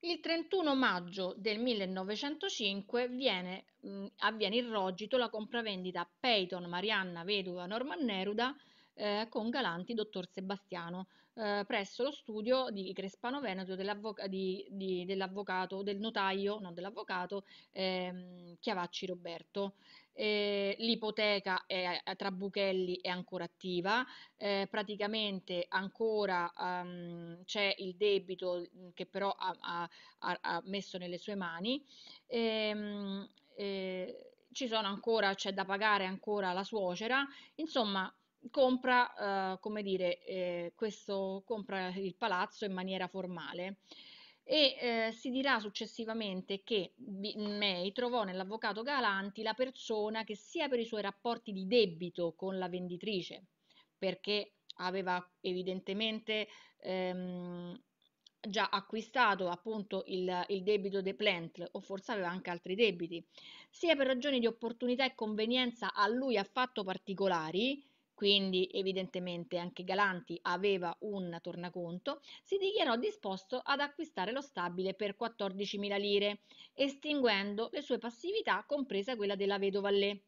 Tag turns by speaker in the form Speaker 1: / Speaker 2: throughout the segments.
Speaker 1: Il 31 maggio del 1905 viene, mh, mm, avviene in Rogito la compravendita Peyton Marianna Vedova Norman Neruda eh, con Galanti dottor Sebastiano eh, presso lo studio di Crespano Veneto dell'avvocato, del notaio, non dell'avvocato, eh, Chiavacci Roberto eh, l'ipoteca è, eh, tra Buchelli è ancora attiva, eh, praticamente ancora um, c'è il debito che però ha, ha, ha messo nelle sue mani. E, ehm, eh, ci sono ancora, c'è da pagare ancora la suocera, insomma compra, eh, come dire, eh, questo, compra il palazzo in maniera formale e eh, si dirà successivamente che May trovò nell'avvocato Galanti la persona che sia per i suoi rapporti di debito con la venditrice, perché aveva evidentemente ehm, già acquistato appunto il, il debito de Plant o forse aveva anche altri debiti, sia per ragioni di opportunità e convenienza a lui affatto particolari, quindi evidentemente anche Galanti aveva un tornaconto, si dichiarò disposto ad acquistare lo stabile per 14.000 lire, estinguendo le sue passività, compresa quella della vedova Allè.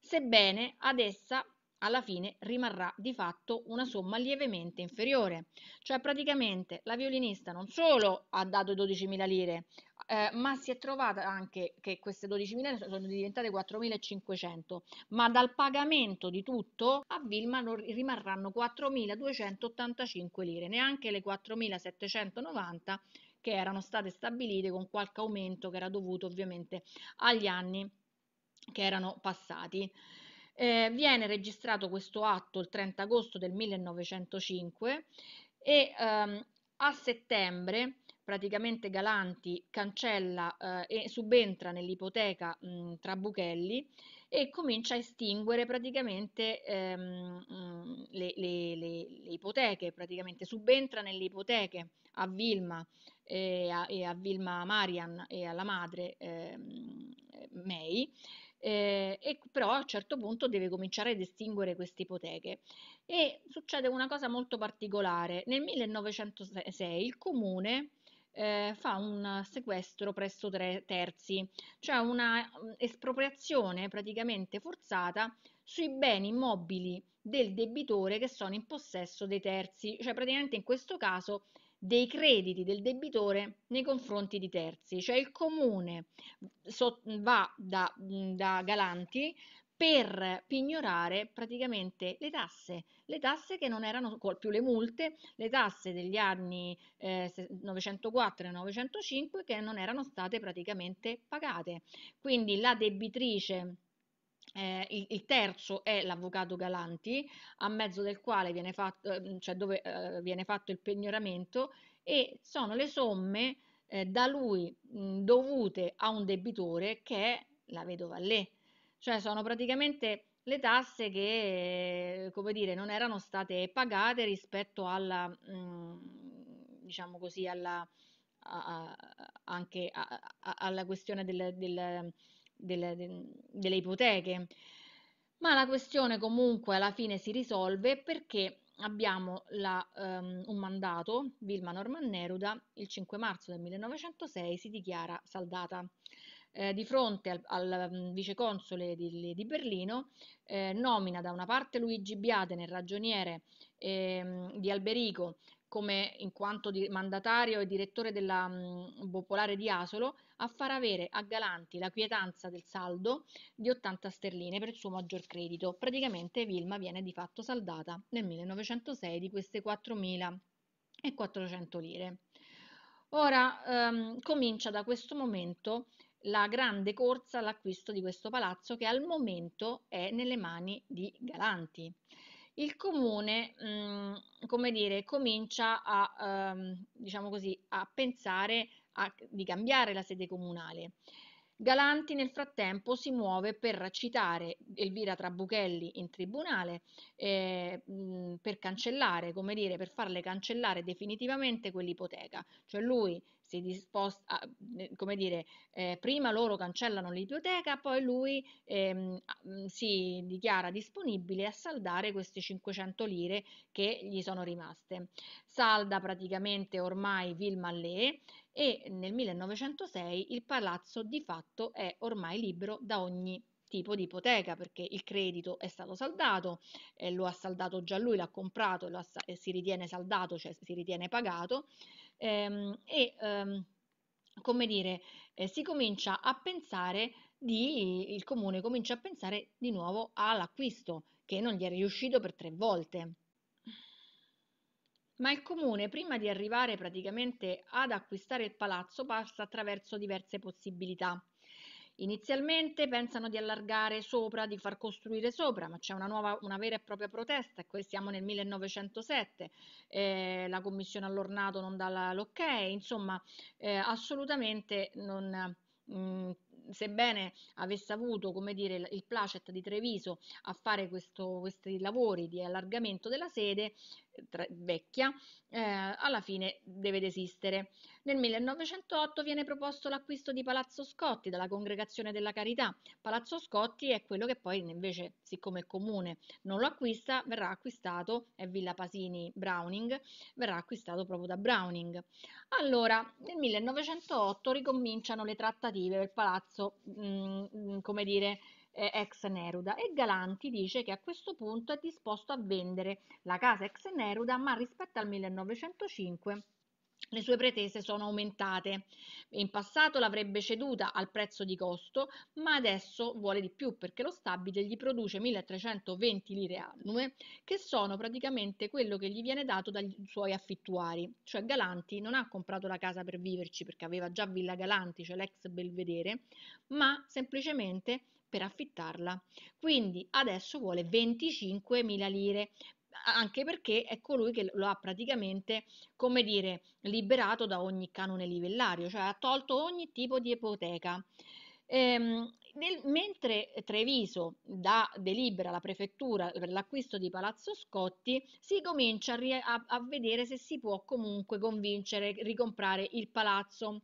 Speaker 1: Sebbene ad essa alla fine rimarrà di fatto una somma lievemente inferiore. Cioè praticamente la violinista non solo ha dato 12.000 lire, eh, ma si è trovata anche che queste 12.000 sono diventate 4.500, ma dal pagamento di tutto a Vilma non rimarranno 4.285 lire, neanche le 4.790 che erano state stabilite con qualche aumento che era dovuto ovviamente agli anni che erano passati. Eh, viene registrato questo atto il 30 agosto del 1905 e ehm, a settembre praticamente Galanti cancella eh, e subentra nell'ipoteca Trabuchelli e comincia a estinguere praticamente ehm, le, le, le, le, ipoteche, praticamente subentra nelle ipoteche a Vilma eh, a, e a, Vilma Marian e alla madre eh, May eh, e però a un certo punto deve cominciare ad estinguere queste ipoteche. E succede una cosa molto particolare, nel 1906 il comune eh, fa un sequestro presso tre terzi, cioè una mm, espropriazione praticamente forzata sui beni immobili del debitore che sono in possesso dei terzi, cioè praticamente in questo caso dei crediti del debitore nei confronti di terzi, cioè il comune va da, da Galanti per pignorare praticamente le tasse, le tasse che non erano più le multe, le tasse degli anni eh, 904 e 905 che non erano state praticamente pagate. Quindi la debitrice eh, il, il, terzo è l'avvocato Galanti, a mezzo del quale viene fatto, ehm, cioè dove, eh, viene fatto il pegnoramento e sono le somme eh, da lui mh, dovute a un debitore che è la vedova Lè. Cioè sono praticamente le tasse che, come dire, non erano state pagate rispetto alla, mh, diciamo così, alla, a, a, anche a, alla questione del, del delle, delle ipoteche. Ma la questione comunque alla fine si risolve perché abbiamo la, um, un mandato, Vilma Norman Neruda, il 5 marzo del 1906 si dichiara saldata. Eh, di fronte al, al mm, viceconsole di, di, Berlino, eh, nomina da una parte Luigi Biade nel ragioniere eh, di Alberico come in quanto mandatario e direttore della mh, mhmm, Popolare di Asolo, a far avere a Galanti la quietanza del saldo di 80 sterline per il suo maggior credito. Praticamente Vilma viene di fatto saldata nel 1906 di queste 4.400 lire. Ora ehm, comincia da questo momento la grande corsa all'acquisto di questo palazzo che al momento è nelle mani di Galanti il comune, mh, mhmm, come dire, comincia a, ehm, diciamo così, a pensare a, di cambiare la sede comunale. Galanti nel frattempo si muove per citare Elvira Trabuchelli in tribunale, eh, per cancellare, come dire, per farle cancellare definitivamente quell'ipoteca. Cioè lui si disposta, a, ah, come dire, eh, prima loro cancellano l'ipoteca, poi lui ehm, ah, mm, si dichiara disponibile a saldare queste 500 lire che gli sono rimaste. Salda praticamente ormai Vilmallet e nel 1906 il palazzo di fatto è ormai libero da ogni tipo di ipoteca perché il credito è stato saldato, eh, lo ha saldato già lui, l'ha comprato lo ha, e si ritiene saldato, cioè si ritiene pagato ehm, e ehm, come dire, eh, si comincia a pensare di, il comune comincia a pensare di nuovo all'acquisto che non gli è riuscito per tre volte. Ma il comune, prima di arrivare praticamente ad acquistare il palazzo, passa attraverso diverse possibilità. Inizialmente pensano di allargare sopra, di far costruire sopra, ma c'è una, nuova, una vera e propria protesta, e siamo nel 1907, eh, la commissione all'ornato non dà l'ok, insomma eh, assolutamente non... Mh, mm, sebbene avesse avuto come dire, il placet di Treviso a fare questo, questi lavori di allargamento della sede, vecchia, eh, alla fine deve desistere. Nel 1908 viene proposto l'acquisto di Palazzo Scotti dalla Congregazione della Carità. Palazzo Scotti è quello che poi invece, siccome il comune non lo acquista, verrà acquistato, è Villa Pasini Browning, verrà acquistato proprio da Browning. Allora, nel 1908 ricominciano le trattative per il Palazzo, mh, mm, mm, come dire, eh, ex Neruda e Galanti dice che a questo punto è disposto a vendere la casa ex Neruda ma rispetto al 1905 le sue pretese sono aumentate. In passato l'avrebbe ceduta al prezzo di costo, ma adesso vuole di più perché lo stabile gli produce 1320 lire annue, che sono praticamente quello che gli viene dato dai suoi affittuari. Cioè Galanti non ha comprato la casa per viverci perché aveva già Villa Galanti, cioè l'ex Belvedere, ma semplicemente per affittarla. Quindi adesso vuole 25.000 lire, anche perché è colui che lo ha praticamente, come dire, liberato da ogni canone livellario, cioè ha tolto ogni tipo di ipoteca. Ehm, nel, mentre Treviso dà delibera alla prefettura per l'acquisto di Palazzo Scotti, si comincia a, a, a vedere se si può comunque convincere, ricomprare il palazzo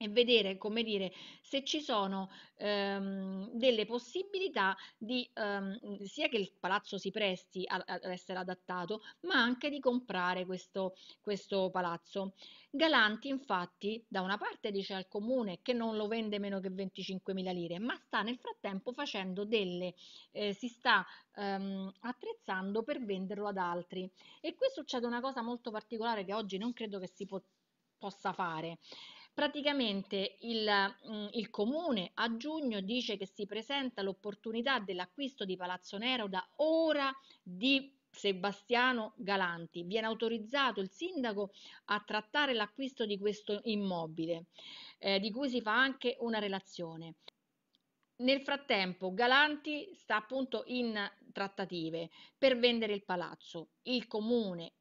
Speaker 1: e vedere, come dire, se ci sono ehm, delle possibilità di ehm, sia che il palazzo si presti a, ad essere adattato, ma anche di comprare questo, questo, palazzo. Galanti, infatti, da una parte dice al comune che non lo vende meno che 25 mila lire, ma sta nel frattempo facendo delle, eh, si sta ehm, attrezzando per venderlo ad altri. E qui succede una cosa molto particolare che oggi non credo che si possa possa fare. Praticamente il, mm, il comune a giugno dice che si presenta l'opportunità dell'acquisto di Palazzo Nero da ora di Sebastiano Galanti. Viene autorizzato il sindaco a trattare l'acquisto di questo immobile, eh, di cui si fa anche una relazione. Nel frattempo Galanti sta appunto in trattative per vendere il palazzo. Il comune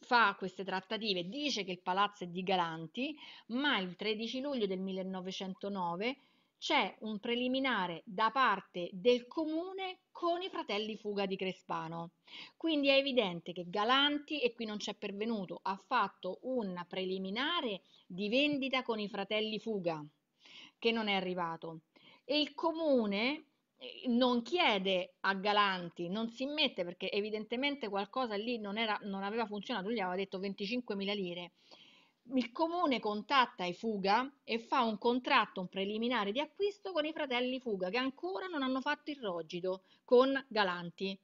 Speaker 1: fa queste trattative, dice che il palazzo è di Galanti, ma il 13 luglio del 1909 c'è un preliminare da parte del comune con i fratelli Fuga di Crespano. Quindi è evidente che Galanti, e qui non c'è pervenuto, ha fatto un preliminare di vendita con i fratelli Fuga, che non è arrivato. E il comune eh, non chiede a Galanti, non si mette perché evidentemente qualcosa lì non, era, non aveva funzionato, lui gli aveva detto 25.000 lire. Il comune contatta i Fuga e fa un contratto, un preliminare di acquisto con i fratelli Fuga che ancora non hanno fatto il rogito con Galanti.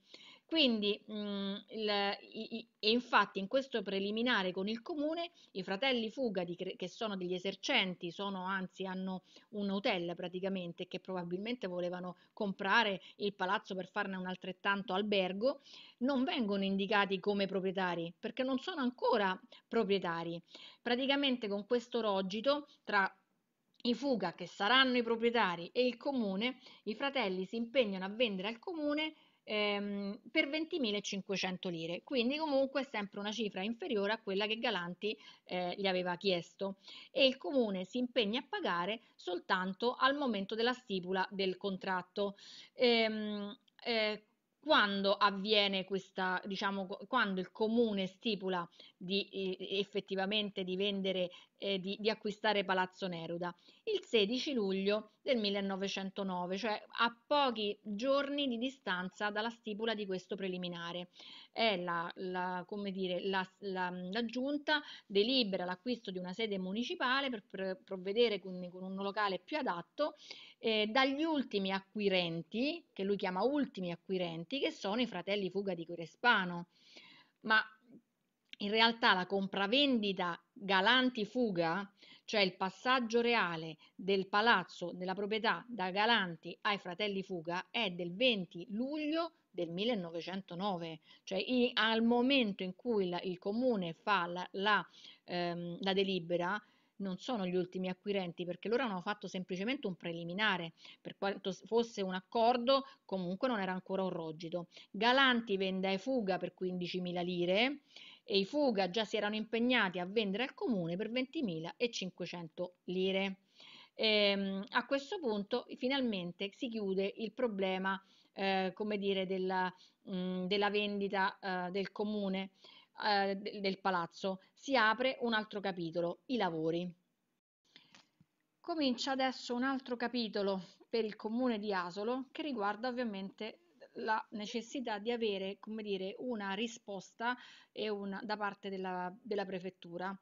Speaker 1: Quindi, mh, mhmm, il, i, i, e infatti in questo preliminare con il comune, i fratelli Fugadi, che sono degli esercenti, sono, anzi hanno un hotel praticamente, che probabilmente volevano comprare il palazzo per farne un altrettanto albergo, non vengono indicati come proprietari, perché non sono ancora proprietari. Praticamente con questo rogito, tra i fuga che saranno i proprietari e il comune, i fratelli si impegnano a vendere al comune ehm, per 20.500 lire, quindi comunque sempre una cifra inferiore a quella che Galanti eh, gli aveva chiesto e il comune si impegna a pagare soltanto al momento della stipula del contratto. Ehm, eh, quando avviene questa, diciamo, quando il comune stipula di eh, effettivamente di vendere, eh, di, di, acquistare Palazzo Neruda? Il 16 luglio del 1909, cioè a pochi giorni di distanza dalla stipula di questo preliminare è la, la, come dire, la, la, la giunta delibera l'acquisto di una sede municipale per, provvedere con, con, un locale più adatto eh, dagli ultimi acquirenti, che lui chiama ultimi acquirenti, che sono i fratelli Fuga di Corespano. Ma in realtà la compravendita Galanti Fuga, cioè il passaggio reale del palazzo della proprietà da Galanti ai fratelli Fuga, è del 20 luglio del 1909, cioè i, al momento in cui la, il comune fa la, la, ehm, la delibera non sono gli ultimi acquirenti perché loro hanno fatto semplicemente un preliminare, per quanto fosse un accordo comunque non era ancora un rogito. Galanti vende e Fuga per 15.000 lire e i Fuga già si erano impegnati a vendere al comune per 20.500 lire. E, ehm, a questo punto finalmente si chiude il problema eh, come dire, della, mh, mm, della vendita eh, del comune, eh, del, del palazzo, si apre un altro capitolo, i lavori. Comincia adesso un altro capitolo per il comune di Asolo che riguarda ovviamente la necessità di avere come dire, una risposta una, da parte della, della prefettura.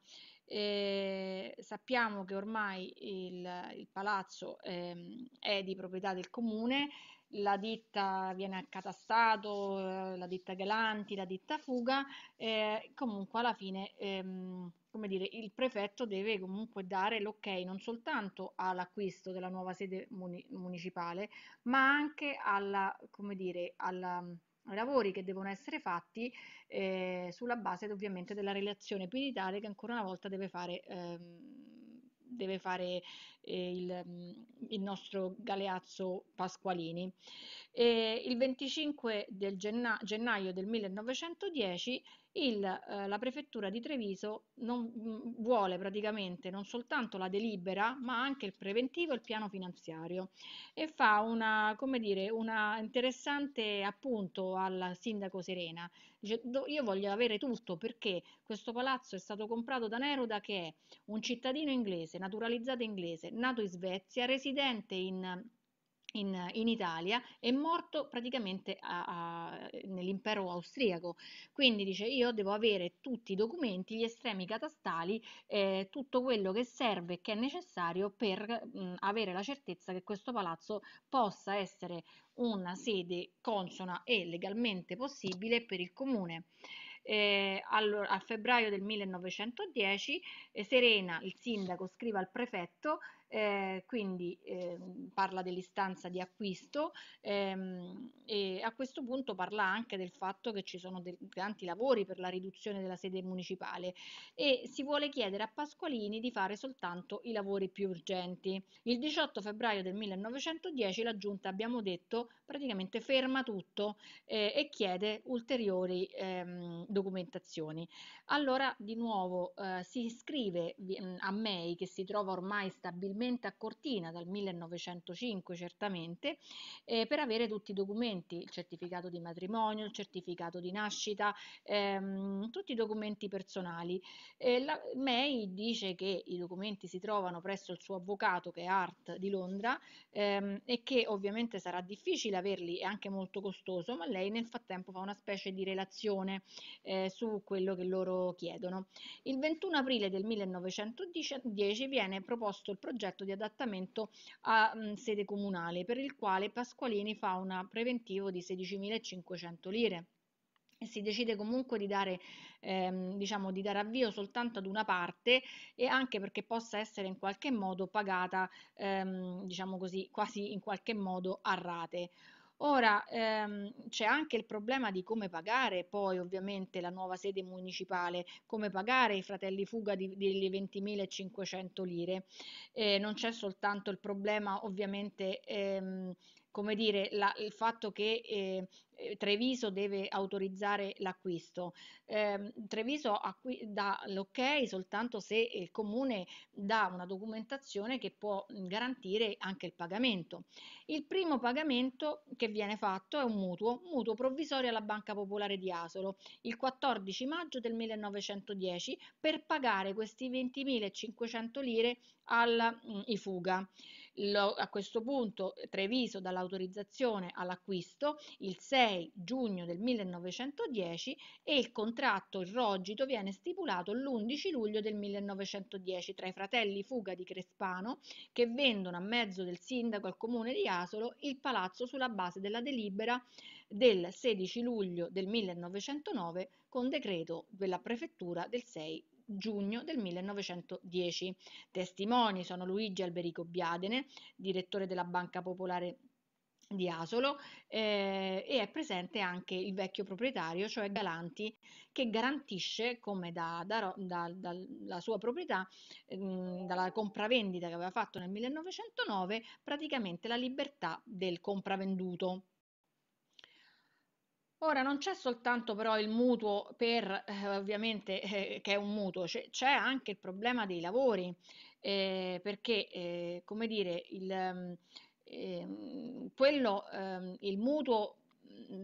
Speaker 1: Eh, sappiamo che ormai il, il palazzo eh, è di proprietà del comune, la ditta viene accatassato, eh, la ditta Galanti, la ditta Fuga, eh, comunque alla fine ehm, come dire, il prefetto deve comunque dare l'ok non soltanto all'acquisto della nuova sede muni municipale, ma anche alla, come dire, alla, ai lavori che devono essere fatti eh, sulla base ovviamente della relazione pianitaria che ancora una volta deve fare. Ehm, deve fare eh, il, mm, il, nostro Galeazzo Pasqualini. E eh, il 25 del genna- gennaio del 1910 il, eh, la prefettura di Treviso non, mm, vuole praticamente non soltanto la delibera, ma anche il preventivo e il piano finanziario e fa una, come dire, una interessante appunto al sindaco Serena. Dice, io voglio avere tutto perché questo palazzo è stato comprato da Neruda che è un cittadino inglese, naturalizzato inglese, nato in Svezia, residente in in, in, Italia, è morto praticamente nell'impero austriaco. Quindi dice io devo avere tutti i documenti, gli estremi catastali, eh, tutto quello che serve, e che è necessario per mh, mm, avere la certezza che questo palazzo possa essere una sede consona e legalmente possibile per il comune. Eh, allora, a febbraio del 1910 eh, Serena, il sindaco, scrive al prefetto eh, quindi eh, parla dell'istanza di acquisto ehm, e a questo punto parla anche del fatto che ci sono tanti lavori per la riduzione della sede municipale e si vuole chiedere a Pasqualini di fare soltanto i lavori più urgenti. Il 18 febbraio del 1910 la giunta, abbiamo detto, praticamente ferma tutto eh, e chiede ulteriori ehm, documentazioni. Allora di nuovo eh, si iscrive a May che si trova ormai stabilmente probabilmente a Cortina dal 1905 certamente, eh, per avere tutti i documenti, il certificato di matrimonio, il certificato di nascita, ehm, tutti i documenti personali. Eh, la, May dice che i documenti si trovano presso il suo avvocato che è Art di Londra ehm, e che ovviamente sarà difficile averli, e anche molto costoso, ma lei nel frattempo fa una specie di relazione eh, su quello che loro chiedono. Il 21 aprile del 1910 viene proposto il progetto progetto di adattamento a mh, sede comunale, per il quale Pasqualini fa un preventivo di 16.500 lire e si decide comunque di dare, ehm, diciamo, di dare avvio soltanto ad una parte e anche perché possa essere in qualche modo pagata, ehm, diciamo così, quasi in qualche modo a rate. Ora ehm, c'è anche il problema di come pagare poi ovviamente la nuova sede municipale, come pagare i fratelli fuga delle 20.500 lire. Eh, non c'è soltanto il problema ovviamente ehm, come dire, la, il fatto che ehm, eh, Treviso deve autorizzare l'acquisto. Eh, Treviso dà l'ok soltanto se il comune dà una documentazione che può garantire anche il pagamento. Il primo pagamento che viene fatto è un mutuo, mutuo provvisorio alla Banca Popolare di Asolo, il 14 maggio del 1910 per pagare questi 20.500 lire al mm, Ifuga. Lo, a questo punto Treviso eh, dall'autorizzazione all'acquisto il 6 giugno del 1910 e il contratto il rogito viene stipulato l'11 luglio del 1910 tra i fratelli Fuga di Crespano che vendono a mezzo del sindaco al comune di Asolo il palazzo sulla base della delibera del 16 luglio del 1909 con decreto della prefettura del 6 giugno del 1910. Testimoni sono Luigi Alberico Biadene, direttore della Banca Popolare di Asolo eh, e è presente anche il vecchio proprietario, cioè Galanti, che garantisce come da, da, da, sua proprietà, eh, dalla compravendita che aveva fatto nel 1909, praticamente la libertà del compravenduto. Ora non c'è soltanto però il mutuo per, eh, ovviamente, eh, che è un mutuo, c'è, c'è, anche il problema dei lavori, eh, perché, eh, come dire, il, ehm, ehm, quello, ehm, il mutuo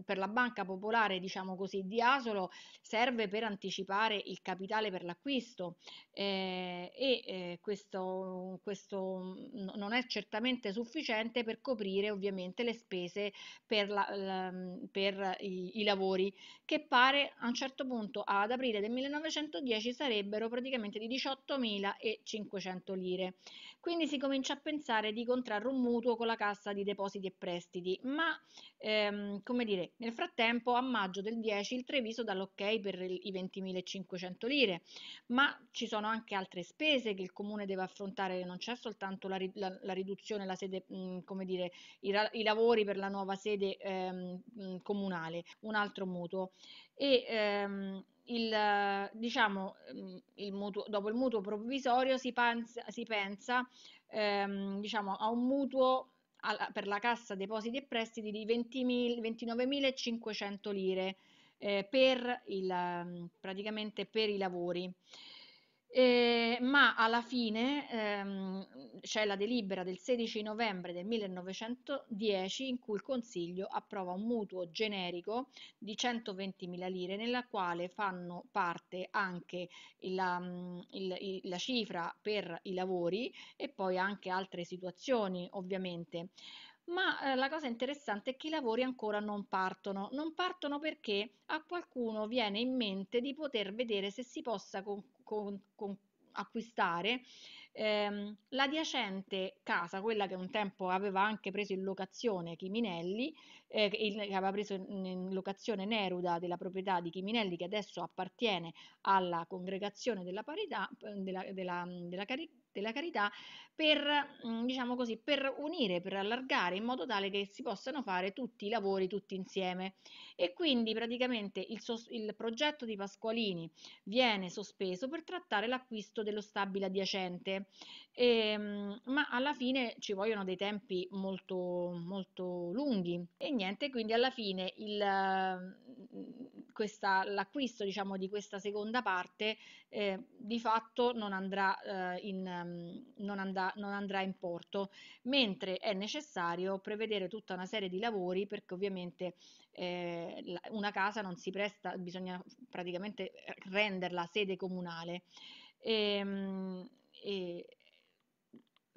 Speaker 1: per la banca popolare, diciamo così, di Asolo serve per anticipare il capitale per l'acquisto eh, e eh, questo, questo non è certamente sufficiente per coprire ovviamente le spese per, la, la, per i, i, lavori che pare a un certo punto ad aprile del 1910 sarebbero praticamente di 18.500 lire. Quindi si comincia a pensare di contrarre un mutuo con la Cassa di Depositi e Prestiti, ma ehm, come dire, nel frattempo a maggio del 10 il Treviso dà l'ok per i 20.500 lire, ma ci sono anche altre spese che il comune deve affrontare, non c'è soltanto la, la, la riduzione, la sede, mh, come dire, i, i, lavori per la nuova sede ehm, comunale, un altro mutuo. E, ehm, il, diciamo, mm, il mutuo, dopo il mutuo provvisorio si, panza, si pensa ehm, diciamo, a un mutuo alla, per la cassa depositi e prestiti di 29.500 lire eh, per, il, mm, praticamente per i lavori. Eh, ma alla fine ehm, c'è la delibera del 16 novembre del 1910 in cui il Consiglio approva un mutuo generico di 120.000 lire nella quale fanno parte anche la, mm, il, la cifra per i lavori e poi anche altre situazioni ovviamente ma eh, la cosa interessante è che i lavori ancora non partono. Non partono perché a qualcuno viene in mente di poter vedere se si possa concludere con, con, acquistare ehm, l'adiacente casa, quella che un tempo aveva anche preso in locazione Chiminelli, eh, il, che aveva preso in, locazione Neruda della proprietà di Chiminelli che adesso appartiene alla congregazione della parità della, della, della Carità della carità per, mm, diciamo così, per unire, per allargare in modo tale che si possano fare tutti i lavori tutti insieme. E quindi praticamente il, sos- il progetto di Pasqualini viene sospeso per trattare l'acquisto dello stabile adiacente, e, ehm, ma alla fine ci vogliono dei tempi molto, molto lunghi e niente, quindi alla fine il mm, l'acquisto diciamo, di questa seconda parte eh, di fatto non andrà, eh, in, mm, non, andrà, non andrà, in, porto, mentre è necessario prevedere tutta una serie di lavori perché ovviamente eh, una casa non si presta, bisogna praticamente renderla sede comunale. E, ehm, e,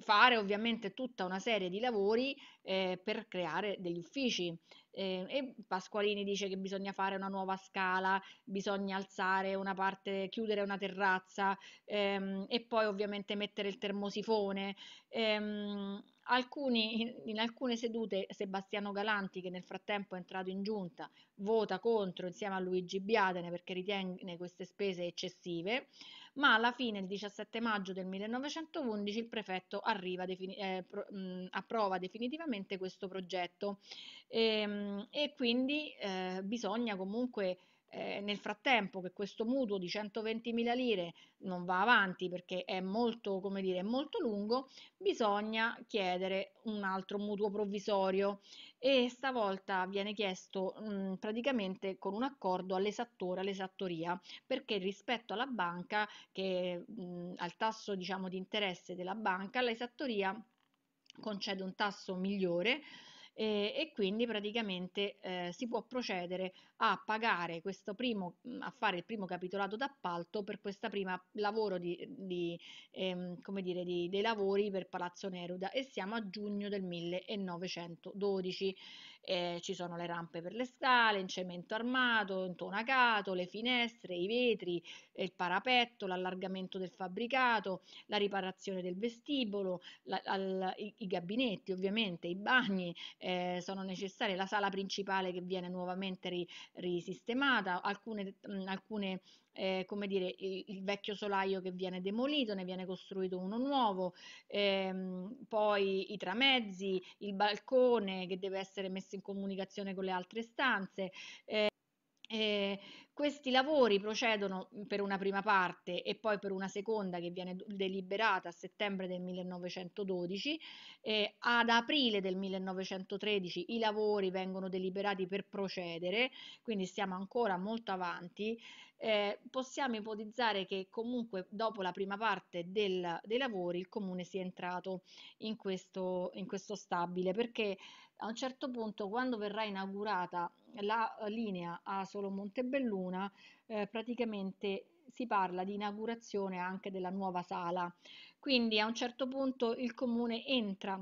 Speaker 1: fare ovviamente tutta una serie di lavori eh, per creare degli uffici, eh, e Pasqualini dice che bisogna fare una nuova scala, bisogna alzare una parte, chiudere una terrazza ehm, e poi ovviamente mettere il termosifone. Ehm, Alcuni, in alcune sedute Sebastiano Galanti, che nel frattempo è entrato in giunta, vota contro insieme a Luigi Biadene perché ritiene queste spese eccessive, ma alla fine, il 17 maggio del 1911, il prefetto arriva defini- eh, pro- mh, mm, approva definitivamente questo progetto e, ehm, e quindi eh, bisogna comunque eh, nel frattempo che questo mutuo di 120.000 lire non va avanti perché è molto, come dire, molto lungo, bisogna chiedere un altro mutuo provvisorio e stavolta viene chiesto mh, mm, praticamente con un accordo all'esattore, all'esattoria, perché rispetto alla banca, che, mh, mm, al tasso diciamo, di interesse della banca, l'esattoria concede un tasso migliore eh, e quindi praticamente eh, si può procedere a pagare questo primo, a fare il primo capitolato d'appalto per questa prima lavoro di, di ehm, come dire, di, dei lavori per Palazzo Neruda e siamo a giugno del 1912 eh, ci sono le rampe per le scale, in cemento armato, intonacato, le finestre, i vetri, eh, il parapetto, l'allargamento del fabbricato, la riparazione del vestibolo, la, al, i, i, gabinetti ovviamente, i bagni eh, sono necessari, la sala principale che viene nuovamente ri, risistemata, alcune, mh, alcune eh, come dire, il, il, vecchio solaio che viene demolito, ne viene costruito uno nuovo, ehm, poi i tramezzi, il balcone che deve essere messo in comunicazione con le altre stanze. Eh, eh, questi lavori procedono mm, per una prima parte e poi per una seconda che viene deliberata a settembre del 1912. Eh, ad aprile del 1913 i lavori vengono deliberati per procedere, quindi siamo ancora molto avanti eh, possiamo ipotizzare che comunque dopo la prima parte del, dei lavori il comune sia entrato in questo, in questo stabile perché a un certo punto quando verrà inaugurata la linea a Solo Montebelluna eh, praticamente si parla di inaugurazione anche della nuova sala quindi a un certo punto il comune entra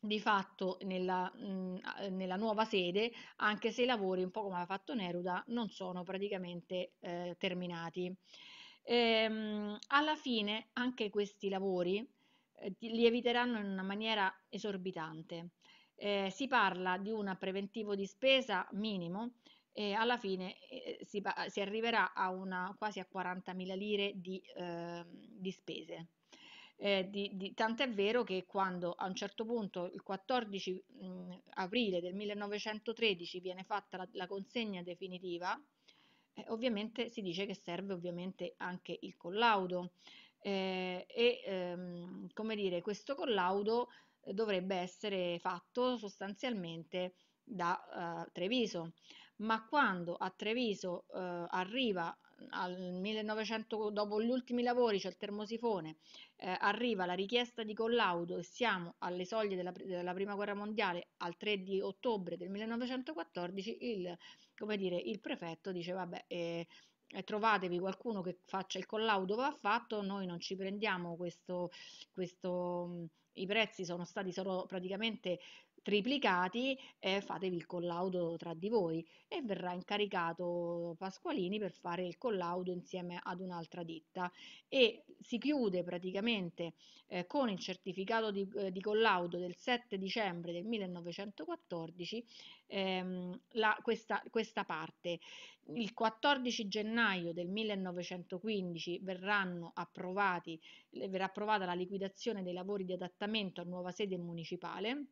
Speaker 1: di fatto nella, mh, mhmm, ehm, nella, nuova sede, anche se i lavori, un po' come ha fatto Neruda, non sono praticamente eh, terminati. Ehm, alla fine anche questi lavori eh, li eviteranno in una maniera esorbitante. Eh, si parla di un preventivo di spesa minimo e alla fine eh, si, si, arriverà a una, quasi a 40.000 lire di, ehm, di spese. Eh, di, di, tant'è vero che quando a un certo punto, il 14 mh, mhmm, aprile del 1913, viene fatta la, la consegna definitiva, eh, ovviamente si dice che serve ovviamente anche il collaudo eh, e ehm, come dire, questo collaudo eh, dovrebbe essere fatto sostanzialmente da uh, Treviso, ma quando a Treviso uh, arriva al 1900, dopo gli ultimi lavori, c'è cioè il termosifone, eh, arriva la richiesta di collaudo e siamo alle soglie della, della, prima guerra mondiale, al 3 di ottobre del 1914, il, dire, il prefetto dice vabbè... Eh, eh, trovatevi qualcuno che faccia il collaudo va fatto, noi non ci prendiamo questo, questo mm, i prezzi sono stati solo praticamente triplicati, eh, fatevi il collaudo tra di voi e verrà incaricato Pasqualini per fare il collaudo insieme ad un'altra ditta e si chiude praticamente eh, con il certificato di, eh, di, collaudo del 7 dicembre del 1914 ehm, la, questa, questa parte. Il 14 gennaio del 1915 verranno approvati, verrà approvata la liquidazione dei lavori di adattamento a nuova sede municipale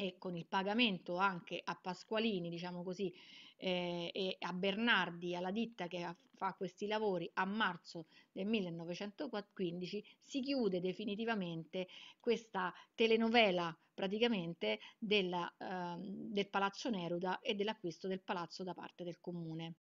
Speaker 1: e con il pagamento anche a Pasqualini, diciamo così, eh, e a Bernardi, alla ditta che fa questi lavori a marzo del 1915, si chiude definitivamente questa telenovela praticamente della, eh, del Palazzo Neruda e dell'acquisto del palazzo da parte del comune.